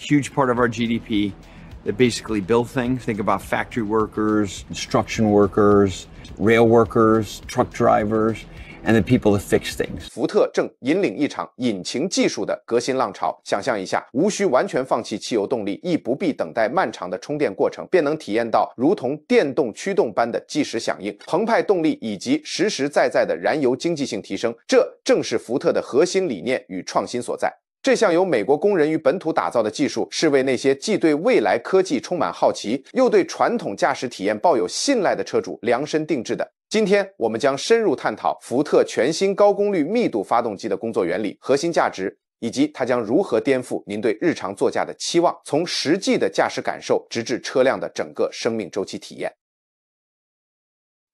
huge part of our GDP that basically build things. Think about factory workers, construction workers, rail workers, truck drivers, and the people that fix things. 福特正引领一场引擎技术的革新浪潮。想象一下，无需完全放弃汽油动力，亦不必等待漫长的充电过程，便能体验到如同电动驱动般的即时响应、澎湃动力以及实实在在的燃油经济性提升。这正是福特的核心理念与创新所在。这项由美国工人与本土打造的技术，是为那些既对未来科技充满好奇，又对传统驾驶体验抱有信赖的车主量身定制的。今天，我们将深入探讨福特全新高功率密度发动机的工作原理、核心价值，以及它将如何颠覆您对日常座驾的期望，从实际的驾驶感受，直至车辆的整个生命周期体验。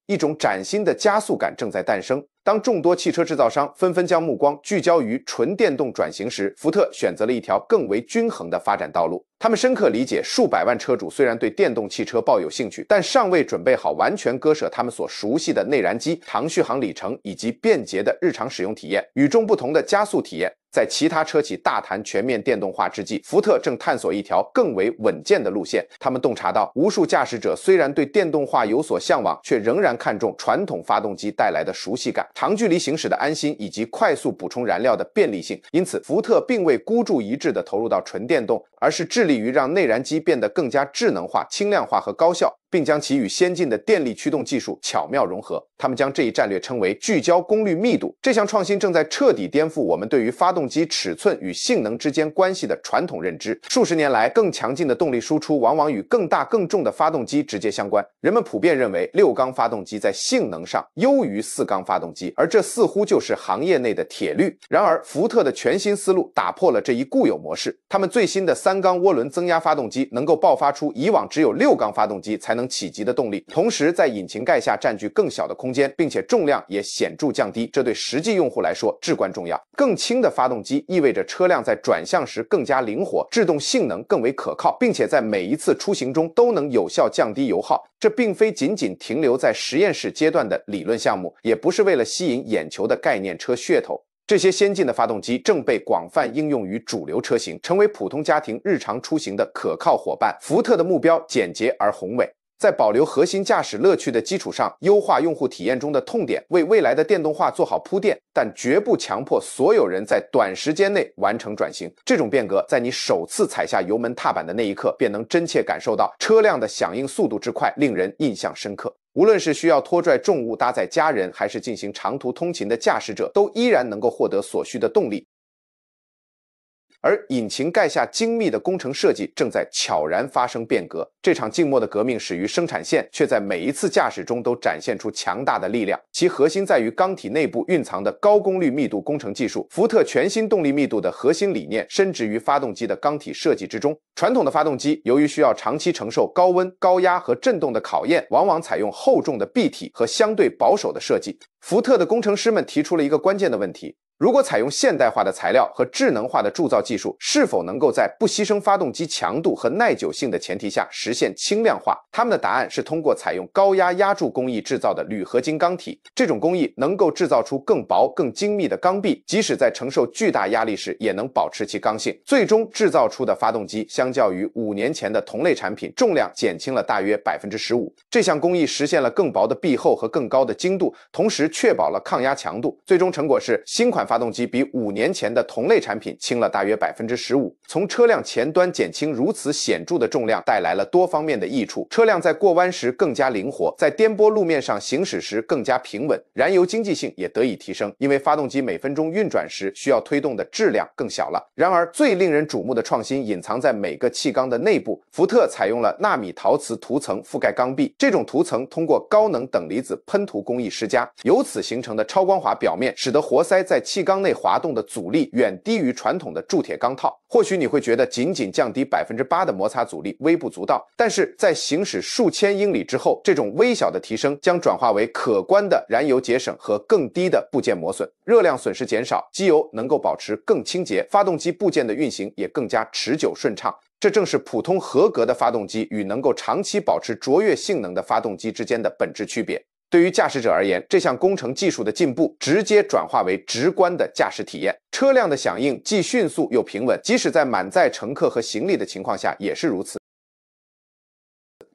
一种崭新的加速感正在诞生。当众多汽车制造商纷纷将目光聚焦于纯电动转型时，福特选择了一条更为均衡的发展道路。他们深刻理解，数百万车主虽然对电动汽车抱有兴趣，但尚未准备好完全割舍他们所熟悉的内燃机、长续航里程以及便捷的日常使用体验。与众不同的加速体验。在其他车企大谈全面电动化之际，福特正探索一条更为稳健的路线。他们洞察到，无数驾驶者虽然对电动化有所向往，却仍然看重传统发动机带来的熟悉感、长距离行驶的安心以及快速补充燃料的便利性。因此，福特并未孤注一掷地投入到纯电动，而是致力于让内燃机变得更加智能化、轻量化和高效。并将其与先进的电力驱动技术巧妙融合。他们将这一战略称为“聚焦功率密度”。这项创新正在彻底颠覆我们对于发动机尺寸与性能之间关系的传统认知。数十年来，更强劲的动力输出往往与更大更重的发动机直接相关。人们普遍认为六缸发动机在性能上优于四缸发动机，而这似乎就是行业内的铁律。然而，福特的全新思路打破了这一固有模式。他们最新的三缸涡轮增压发动机能够爆发出以往只有六缸发动机才能。企及的动力，同时在引擎盖下占据更小的空间，并且重量也显著降低，这对实际用户来说至关重要。更轻的发动机意味着车辆在转向时更加灵活，制动性能更为可靠，并且在每一次出行中都能有效降低油耗。这并非仅仅停留在实验室阶段的理论项目，也不是为了吸引眼球的概念车噱头。这些先进的发动机正被广泛应用于主流车型，成为普通家庭日常出行的可靠伙伴。福特的目标简洁而宏伟。在保留核心驾驶乐趣的基础上，优化用户体验中的痛点，为未来的电动化做好铺垫，但绝不强迫所有人在短时间内完成转型。这种变革，在你首次踩下油门踏板的那一刻，便能真切感受到车辆的响应速度之快，令人印象深刻。无论是需要拖拽重物、搭载家人，还是进行长途通勤的驾驶者，都依然能够获得所需的动力。而引擎盖下精密的工程设计正在悄然发生变革。这场静默的革命始于生产线，却在每一次驾驶中都展现出强大的力量。其核心在于缸体内部蕴藏的高功率密度工程技术。福特全新动力密度的核心理念，深植于发动机的缸体设计之中。传统的发动机由于需要长期承受高温、高压和震动的考验，往往采用厚重的壁体和相对保守的设计。福特的工程师们提出了一个关键的问题。如果采用现代化的材料和智能化的铸造技术，是否能够在不牺牲发动机强度和耐久性的前提下实现轻量化？他们的答案是通过采用高压压铸工艺制造的铝合金钢体。这种工艺能够制造出更薄、更精密的钢壁，即使在承受巨大压力时也能保持其刚性。最终制造出的发动机，相较于五年前的同类产品，重量减轻了大约百分之十五。这项工艺实现了更薄的壁厚和更高的精度，同时确保了抗压强度。最终成果是新款。发动机比五年前的同类产品轻了大约百分之十五。从车辆前端减轻如此显著的重量带来了多方面的益处：车辆在过弯时更加灵活，在颠簸路面上行驶时更加平稳，燃油经济性也得以提升，因为发动机每分钟运转时需要推动的质量更小了。然而，最令人瞩目的创新隐藏在每个气缸的内部。福特采用了纳米陶瓷涂层覆盖缸壁，这种涂层通过高能等离子喷涂工艺施加，由此形成的超光滑表面使得活塞在气缸内滑动的阻力远低于传统的铸铁钢套。或许你会觉得仅仅降低百分之八的摩擦阻力微不足道，但是在行驶数千英里之后，这种微小的提升将转化为可观的燃油节省和更低的部件磨损。热量损失减少，机油能够保持更清洁，发动机部件的运行也更加持久顺畅。这正是普通合格的发动机与能够长期保持卓越性能的发动机之间的本质区别。对于驾驶者而言，这项工程技术的进步直接转化为直观的驾驶体验。车辆的响应既迅速又平稳，即使在满载乘客和行李的情况下也是如此。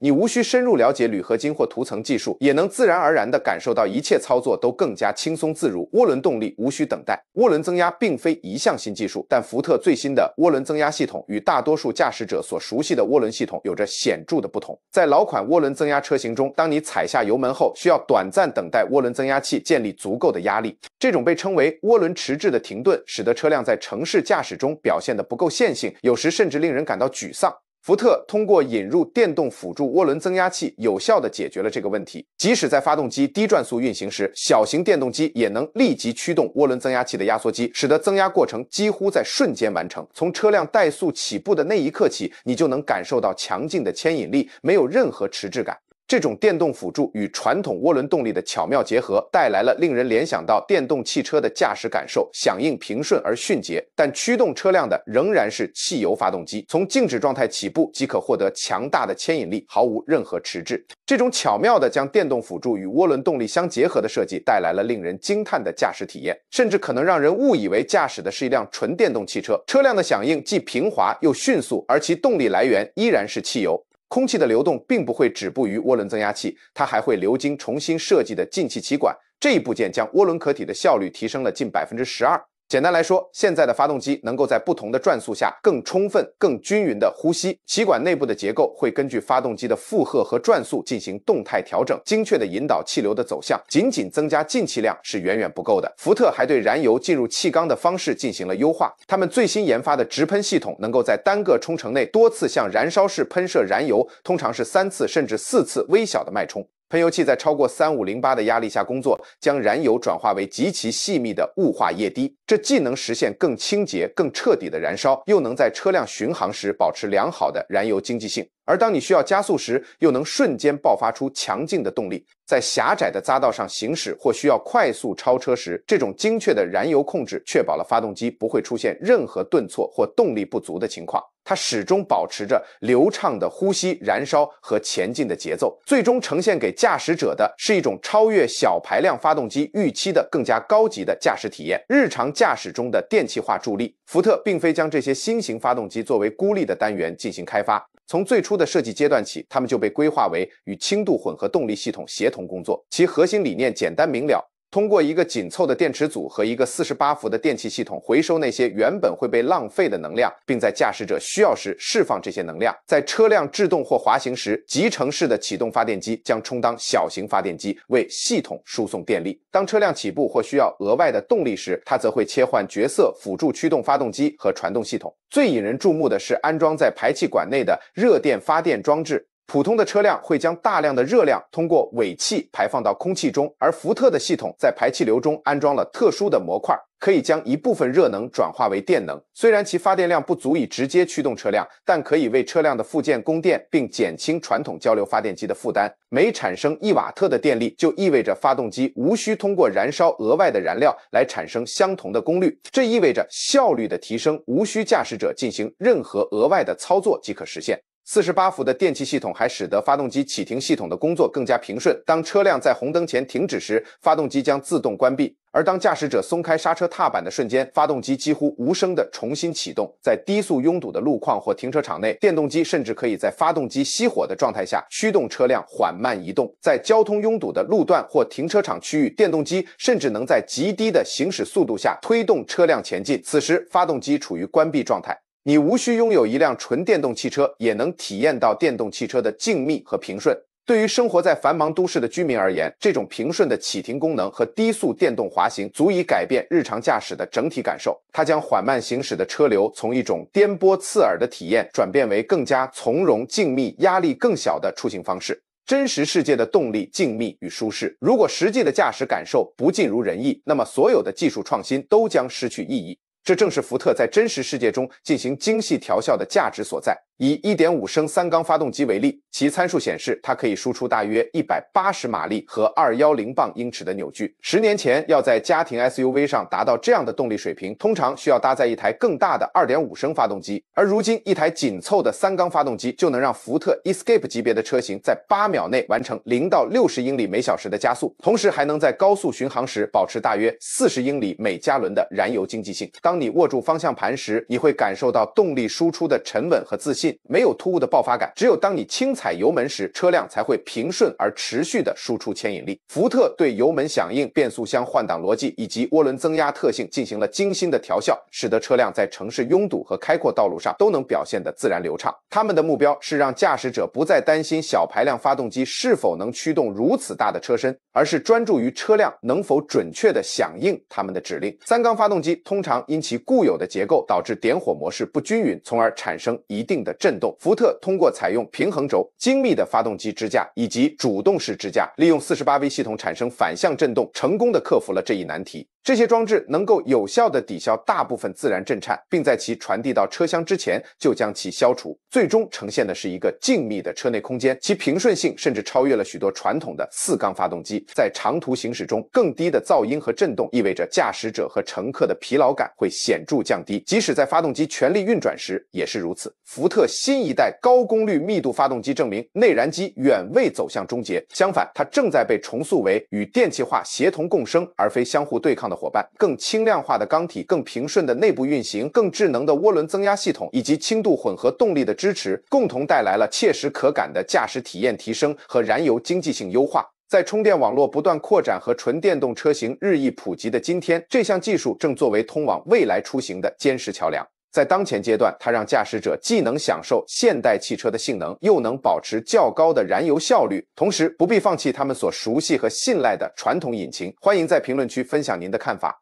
你无需深入了解铝合金或涂层技术，也能自然而然地感受到一切操作都更加轻松自如。涡轮动力无需等待。涡轮增压并非一项新技术，但福特最新的涡轮增压系统与大多数驾驶者所熟悉的涡轮系统有着显著的不同。在老款涡轮增压车型中，当你踩下油门后，需要短暂等待涡轮增压器建立足够的压力。这种被称为涡轮迟滞的停顿，使得车辆在城市驾驶中表现得不够线性，有时甚至令人感到沮丧。福特通过引入电动辅助涡轮增压器，有效地解决了这个问题。即使在发动机低转速运行时，小型电动机也能立即驱动涡轮增压器的压缩机，使得增压过程几乎在瞬间完成。从车辆怠速起步的那一刻起，你就能感受到强劲的牵引力，没有任何迟滞感。这种电动辅助与传统涡轮动力的巧妙结合，带来了令人联想到电动汽车的驾驶感受，响应平顺而迅捷。但驱动车辆的仍然是汽油发动机，从静止状态起步即可获得强大的牵引力，毫无任何迟滞。这种巧妙的将电动辅助与涡轮动力相结合的设计，带来了令人惊叹的驾驶体验，甚至可能让人误以为驾驶的是一辆纯电动汽车。车辆的响应既平滑又迅速，而其动力来源依然是汽油。空气的流动并不会止步于涡轮增压器，它还会流经重新设计的进气歧管。这一部件将涡轮壳体的效率提升了近百分之十二。简单来说，现在的发动机能够在不同的转速下更充分、更均匀地呼吸。气管内部的结构会根据发动机的负荷和转速进行动态调整，精确地引导气流的走向。仅仅增加进气量是远远不够的。福特还对燃油进入气缸的方式进行了优化。他们最新研发的直喷系统能够在单个冲程内多次向燃烧室喷射燃油，通常是三次甚至四次微小的脉冲。喷油器在超过三五零八的压力下工作，将燃油转化为极其细密的雾化液滴，这既能实现更清洁、更彻底的燃烧，又能在车辆巡航时保持良好的燃油经济性。而当你需要加速时，又能瞬间爆发出强劲的动力，在狭窄的匝道上行驶或需要快速超车时，这种精确的燃油控制确保了发动机不会出现任何顿挫或动力不足的情况。它始终保持着流畅的呼吸、燃烧和前进的节奏，最终呈现给驾驶者的是一种超越小排量发动机预期的更加高级的驾驶体验。日常驾驶中的电气化助力，福特并非将这些新型发动机作为孤立的单元进行开发。从最初的设计阶段起，他们就被规划为与轻度混合动力系统协同工作。其核心理念简单明了。通过一个紧凑的电池组和一个四十八伏的电气系统，回收那些原本会被浪费的能量，并在驾驶者需要时释放这些能量。在车辆制动或滑行时，集成式的启动发电机将充当小型发电机，为系统输送电力。当车辆起步或需要额外的动力时，它则会切换角色，辅助驱动发动机和传动系统。最引人注目的是安装在排气管内的热电发电装置。普通的车辆会将大量的热量通过尾气排放到空气中，而福特的系统在排气流中安装了特殊的模块，可以将一部分热能转化为电能。虽然其发电量不足以直接驱动车辆，但可以为车辆的附件供电，并减轻传统交流发电机的负担。每产生一瓦特的电力，就意味着发动机无需通过燃烧额外的燃料来产生相同的功率。这意味着效率的提升无需驾驶者进行任何额外的操作即可实现。四十八伏的电气系统还使得发动机启停系统的工作更加平顺。当车辆在红灯前停止时，发动机将自动关闭；而当驾驶者松开刹车踏板的瞬间，发动机几乎无声地重新启动。在低速拥堵的路况或停车场内，电动机甚至可以在发动机熄火的状态下驱动车辆缓慢移动。在交通拥堵的路段或停车场区域，电动机甚至能在极低的行驶速度下推动车辆前进，此时发动机处于关闭状态。你无需拥有一辆纯电动汽车，也能体验到电动汽车的静谧和平顺。对于生活在繁忙都市的居民而言，这种平顺的启停功能和低速电动滑行，足以改变日常驾驶的整体感受。它将缓慢行驶的车流从一种颠簸刺耳的体验，转变为更加从容、静谧、压力更小的出行方式。真实世界的动力、静谧与舒适。如果实际的驾驶感受不尽如人意，那么所有的技术创新都将失去意义。这正是福特在真实世界中进行精细调校的价值所在。以1.5升三缸发动机为例，其参数显示它可以输出大约180马力和210磅英尺的扭矩。十年前要在家庭 SUV 上达到这样的动力水平，通常需要搭载一台更大的2.5升发动机。而如今，一台紧凑的三缸发动机就能让福特 Escape 级别的车型在8秒内完成0到60英里每小时的加速，同时还能在高速巡航时保持大约40英里每加仑的燃油经济性。当你握住方向盘时，你会感受到动力输出的沉稳和自信。没有突兀的爆发感，只有当你轻踩油门时，车辆才会平顺而持续的输出牵引力。福特对油门响应、变速箱换挡逻辑以及涡轮增压特性进行了精心的调校，使得车辆在城市拥堵和开阔道路上都能表现得自然流畅。他们的目标是让驾驶者不再担心小排量发动机是否能驱动如此大的车身，而是专注于车辆能否准确地响应他们的指令。三缸发动机通常因其固有的结构导致点火模式不均匀，从而产生一定的。振动。福特通过采用平衡轴、精密的发动机支架以及主动式支架，利用四十八 V 系统产生反向振动，成功的克服了这一难题。这些装置能够有效的抵消大部分自然震颤，并在其传递到车厢之前就将其消除。最终呈现的是一个静谧的车内空间，其平顺性甚至超越了许多传统的四缸发动机。在长途行驶中，更低的噪音和震动意味着驾驶者和乘客的疲劳感会显著降低，即使在发动机全力运转时也是如此。福特。新一代高功率密度发动机证明，内燃机远未走向终结。相反，它正在被重塑为与电气化协同共生，而非相互对抗的伙伴。更轻量化的缸体、更平顺的内部运行、更智能的涡轮增压系统，以及轻度混合动力的支持，共同带来了切实可感的驾驶体验提升和燃油经济性优化。在充电网络不断扩展和纯电动车型日益普及的今天，这项技术正作为通往未来出行的坚实桥梁。在当前阶段，它让驾驶者既能享受现代汽车的性能，又能保持较高的燃油效率，同时不必放弃他们所熟悉和信赖的传统引擎。欢迎在评论区分享您的看法。